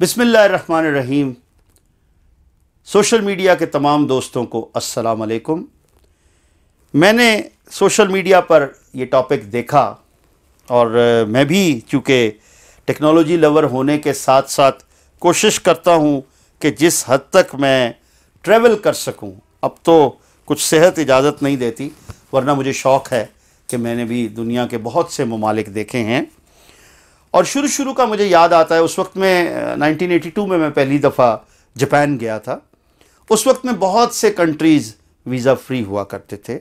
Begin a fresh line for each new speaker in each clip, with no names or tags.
बिसमिल्ल social media के तमाम दोस्तों को अस्सलाम वालेकुम मैंने सोशल मीडिया पर ये टॉपिक देखा और मैं भी चूँकि टेक्नोलॉजी लवर होने के साथ साथ कोशिश करता हूँ कि जिस हद तक मैं ट्रैवल कर सकूँ अब तो कुछ सेहत इजाज़त नहीं देती वरना मुझे शौक़ है कि मैंने भी दुनिया के बहुत से ममालिक देखे हैं और शुरू शुरू का मुझे याद आता है उस वक्त में 1982 में मैं पहली दफ़ा जापान गया था उस वक्त में बहुत से कंट्रीज़ वीज़ा फ्री हुआ करते थे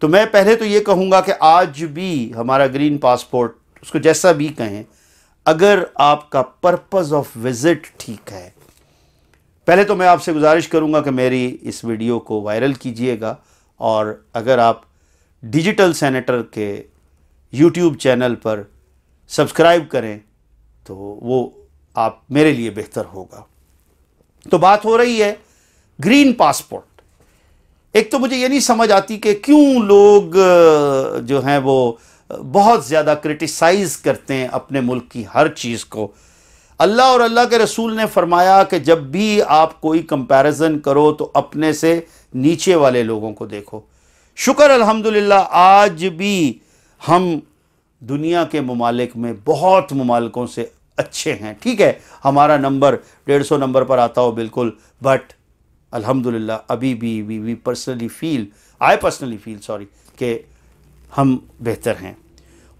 तो मैं पहले तो ये कहूँगा कि आज भी हमारा ग्रीन पासपोर्ट उसको जैसा भी कहें अगर आपका पर्पज़ ऑफ विज़िट ठीक है पहले तो मैं आपसे गुजारिश करूँगा कि मेरी इस वीडियो को वायरल कीजिएगा और अगर आप डिजिटल सेनेटर के यूट्यूब चैनल पर सब्सक्राइब करें तो वो आप मेरे लिए बेहतर होगा तो बात हो रही है ग्रीन पासपोर्ट एक तो मुझे ये नहीं समझ आती कि क्यों लोग जो हैं वो बहुत ज़्यादा क्रिटिसाइज़ करते हैं अपने मुल्क की हर चीज़ को अल्लाह और अल्लाह के रसूल ने फरमाया कि जब भी आप कोई कंपैरिजन करो तो अपने से नीचे वाले लोगों को देखो शुक्र अल्हम्दुलिल्लाह आज भी हम दुनिया के ममालिक में बहुत ममालिकों से अच्छे हैं ठीक है हमारा नंबर डेढ़ सौ नंबर पर आता हो बिल्कुल बट अल्हम्दुलिल्लाह अभी भी we we personally feel I personally feel sorry कि हम बेहतर हैं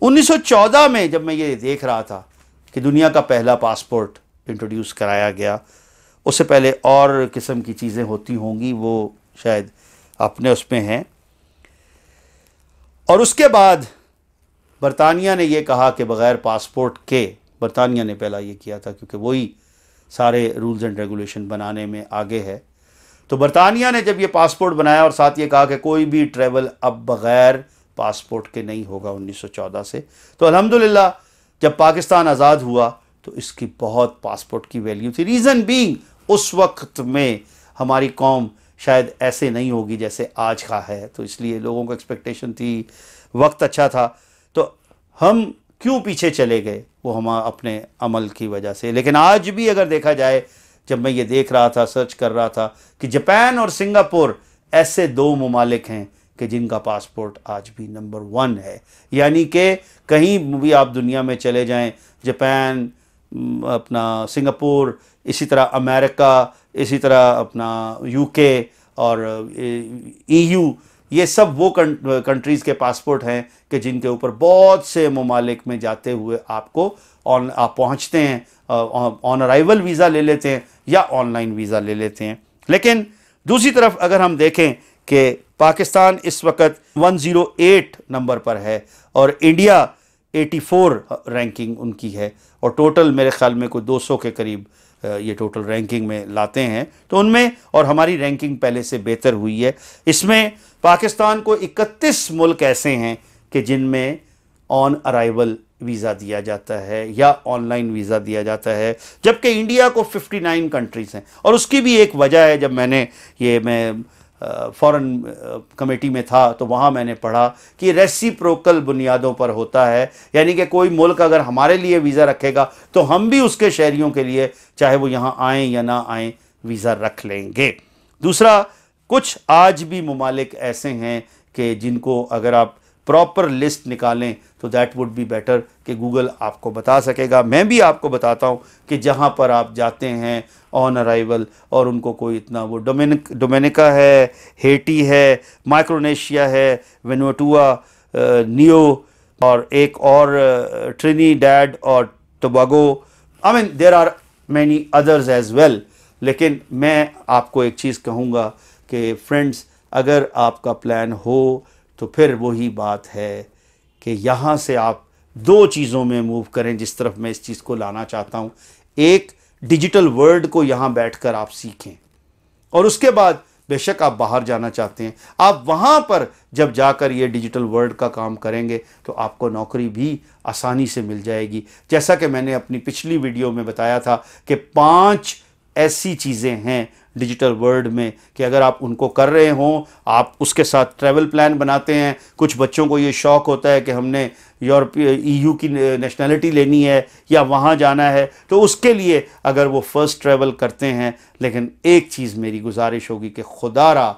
1914 में जब मैं ये देख रहा था कि दुनिया का पहला पासपोर्ट इंट्रोड्यूस कराया गया उससे पहले और किस्म की चीज़ें होती होंगी वो शायद अपने उसमें हैं और उसके बाद बरतानिया ने यह कहा कि बग़ैर पासपोर्ट के बरतानिया ने पहला ये किया था क्योंकि वही सारे रूल्स एंड रेगुलेशन बनाने में आगे है तो बरतानिया ने जब यह पासपोर्ट बनाया और साथ ये कहा कि कोई भी ट्रेवल अब बग़ैर पासपोर्ट के नहीं होगा उन्नीस सौ चौदह से तो अल्हम्दुलिल्लाह जब पाकिस्तान आज़ाद हुआ तो इसकी बहुत पासपोर्ट की वैल्यू थी रीज़न बींग उस वक्त में हमारी कौम शायद ऐसे नहीं होगी जैसे आज का है तो इसलिए लोगों को एक्सपेक्टेशन थी वक्त अच्छा था तो हम क्यों पीछे चले गए वो हम अपने अमल की वजह से लेकिन आज भी अगर देखा जाए जब मैं ये देख रहा था सर्च कर रहा था कि जापान और सिंगापुर ऐसे दो ममालिक हैं कि जिनका पासपोर्ट आज भी नंबर वन है यानी कि कहीं भी आप दुनिया में चले जाएं जापान अपना सिंगापुर इसी तरह अमेरिका इसी तरह अपना यूके और ईयू ये सब वो कंट्रीज़ के पासपोर्ट हैं कि जिनके ऊपर बहुत से ममालिक में जाते हुए आपको ऑन आप पहुँचते हैं ऑन अराइवल वीज़ा ले लेते हैं या ऑनलाइन वीज़ा ले लेते हैं लेकिन दूसरी तरफ अगर हम देखें कि पाकिस्तान इस वक्त 108 नंबर पर है और इंडिया 84 रैंकिंग उनकी है और टोटल मेरे ख्याल में कोई 200 के करीब ये टोटल रैंकिंग में लाते हैं तो उनमें और हमारी रैंकिंग पहले से बेहतर हुई है इसमें पाकिस्तान को 31 मुल्क ऐसे हैं कि जिनमें ऑन अराइवल वीज़ा दिया जाता है या ऑनलाइन वीज़ा दिया जाता है जबकि इंडिया को 59 कंट्रीज़ हैं और उसकी भी एक वजह है जब मैंने ये मैं फॉरेन कमेटी में था तो वहाँ मैंने पढ़ा कि रेसिप्रोकल बुनियादों पर होता है यानी कि कोई मुल्क अगर हमारे लिए वीज़ा रखेगा तो हम भी उसके शहरीों के लिए चाहे वो यहाँ आएँ या ना आए वीज़ा रख लेंगे दूसरा कुछ आज भी ममालिक ऐसे हैं कि जिनको अगर आप प्रॉपर लिस्ट निकालें तो दैट वुड बी बेटर कि गूगल आपको बता सकेगा मैं भी आपको बताता हूँ कि जहाँ पर आप जाते हैं ऑन अराइवल और उनको कोई इतना वो डोमिनिक डोमिनिका है हेटी है माइक्रोनेशिया है वेनोटुआ नियो uh, और एक और ट्रिनी uh, डैड और Tobago I mean there are many others as well लेकिन मैं आपको एक चीज़ कहूँगा कि फ्रेंड्स अगर आपका प्लान हो तो फिर वही बात है कि यहाँ से आप दो चीज़ों में मूव करें जिस तरफ मैं इस चीज़ को लाना चाहता हूँ एक डिजिटल वर्ल्ड को यहाँ बैठकर आप सीखें और उसके बाद बेशक आप बाहर जाना चाहते हैं आप वहाँ पर जब जाकर ये डिजिटल वर्ल्ड का काम करेंगे तो आपको नौकरी भी आसानी से मिल जाएगी जैसा कि मैंने अपनी पिछली वीडियो में बताया था कि पांच ऐसी चीज़ें हैं डिजिटल वर्ल्ड में कि अगर आप उनको कर रहे हों आप उसके साथ ट्रैवल प्लान बनाते हैं कुछ बच्चों को ये शौक़ होता है कि हमने यूरोपीय ईयू e की नेशनैलिटी लेनी है या वहाँ जाना है तो उसके लिए अगर वो फ़र्स्ट ट्रैवल करते हैं लेकिन एक चीज़ मेरी गुजारिश होगी कि खुदारा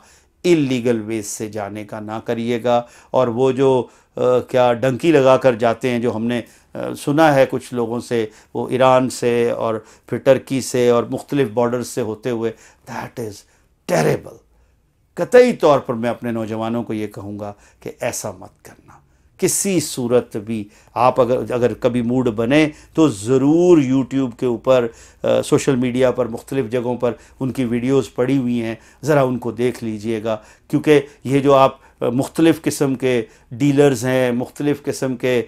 इलीगल वेज से जाने का ना करिएगा और वो जो आ, क्या डंकी लगा कर जाते हैं जो हमने सुना है कुछ लोगों से वो ईरान से और फिर टर्की से और मुख्तलिफ बॉर्डर से होते हुए दैट इज़ टेरेबल कतई तौर पर मैं अपने नौजवानों को ये कहूँगा कि ऐसा मत करना किसी सूरत भी आप अगर अगर कभी मूड बने तो ज़रूर यूट्यूब के ऊपर सोशल मीडिया पर मुख्तलिफ़ जगहों पर उनकी वीडियोस पड़ी हुई हैं ज़रा उनको देख लीजिएगा क्योंकि ये जो आप मुख्तलिफ़ किस्म के डीलर्स हैं मुख्तलिफ़ किस्म के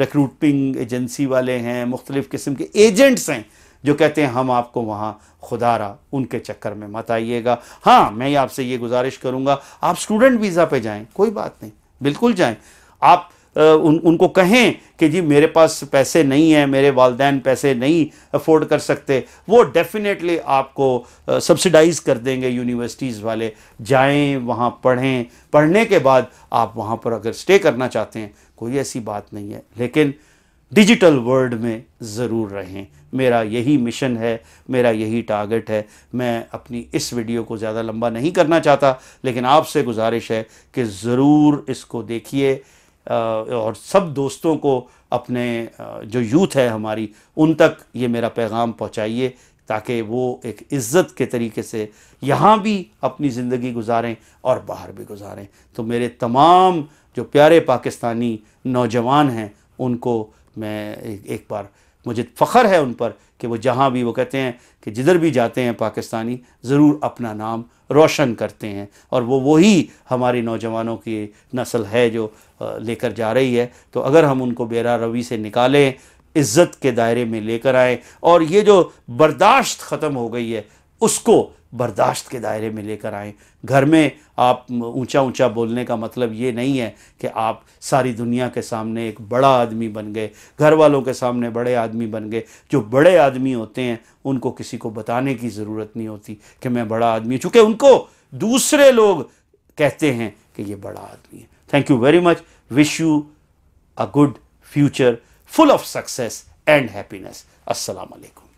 रिक्रूटिंग एजेंसी वाले हैं मुख्तलिफ़ किस्म के एजेंट्स हैं जो कहते हैं हम आपको वहाँ खुदारा उनके चक्कर में मत आइएगा हाँ मैं आपसे ये गुजारिश करूँगा आप स्टूडेंट वीज़ा पे जाएँ कोई बात नहीं बिल्कुल जाएँ आप उन उनको कहें कि जी मेरे पास पैसे नहीं हैं मेरे वालदेन पैसे नहीं अफोर्ड कर सकते वो डेफिनेटली आपको सब्सिडाइज कर देंगे यूनिवर्सिटीज़ वाले जाएं वहाँ पढ़ें पढ़ने के बाद आप वहाँ पर अगर स्टे करना चाहते हैं कोई ऐसी बात नहीं है लेकिन डिजिटल वर्ल्ड में ज़रूर रहें मेरा यही मिशन है मेरा यही टारगेट है मैं अपनी इस वीडियो को ज़्यादा लंबा नहीं करना चाहता लेकिन आपसे गुजारिश है कि ज़रूर इसको देखिए और सब दोस्तों को अपने जो यूथ है हमारी उन तक ये मेरा पैगाम पहुँचाइए ताकि वो एक इज़्ज़त के तरीके से यहाँ भी अपनी ज़िंदगी गुजारें और बाहर भी गुजारें तो मेरे तमाम जो प्यारे पाकिस्तानी नौजवान हैं उनको मैं एक बार मुझे फ़ख्र है उन पर कि वो जहाँ भी वो कहते हैं कि जिधर भी जाते हैं पाकिस्तानी ज़रूर अपना नाम रोशन करते हैं और वो वही हमारे नौजवानों की नस्ल है जो लेकर जा रही है तो अगर हम उनको बेरा रवि से निकालें इज़्ज़त के दायरे में लेकर आएँ और ये जो बर्दाश्त ख़त्म हो गई है उसको बर्दाश्त के दायरे में लेकर आएँ घर में आप ऊंचा ऊंचा बोलने का मतलब ये नहीं है कि आप सारी दुनिया के सामने एक बड़ा आदमी बन गए घर वालों के सामने बड़े आदमी बन गए जो बड़े आदमी होते हैं उनको किसी को बताने की ज़रूरत नहीं होती कि मैं बड़ा आदमी हूँ चूँकि उनको दूसरे लोग कहते हैं कि ये बड़ा आदमी है thank you very much wish you a good future full of success and happiness असलकुम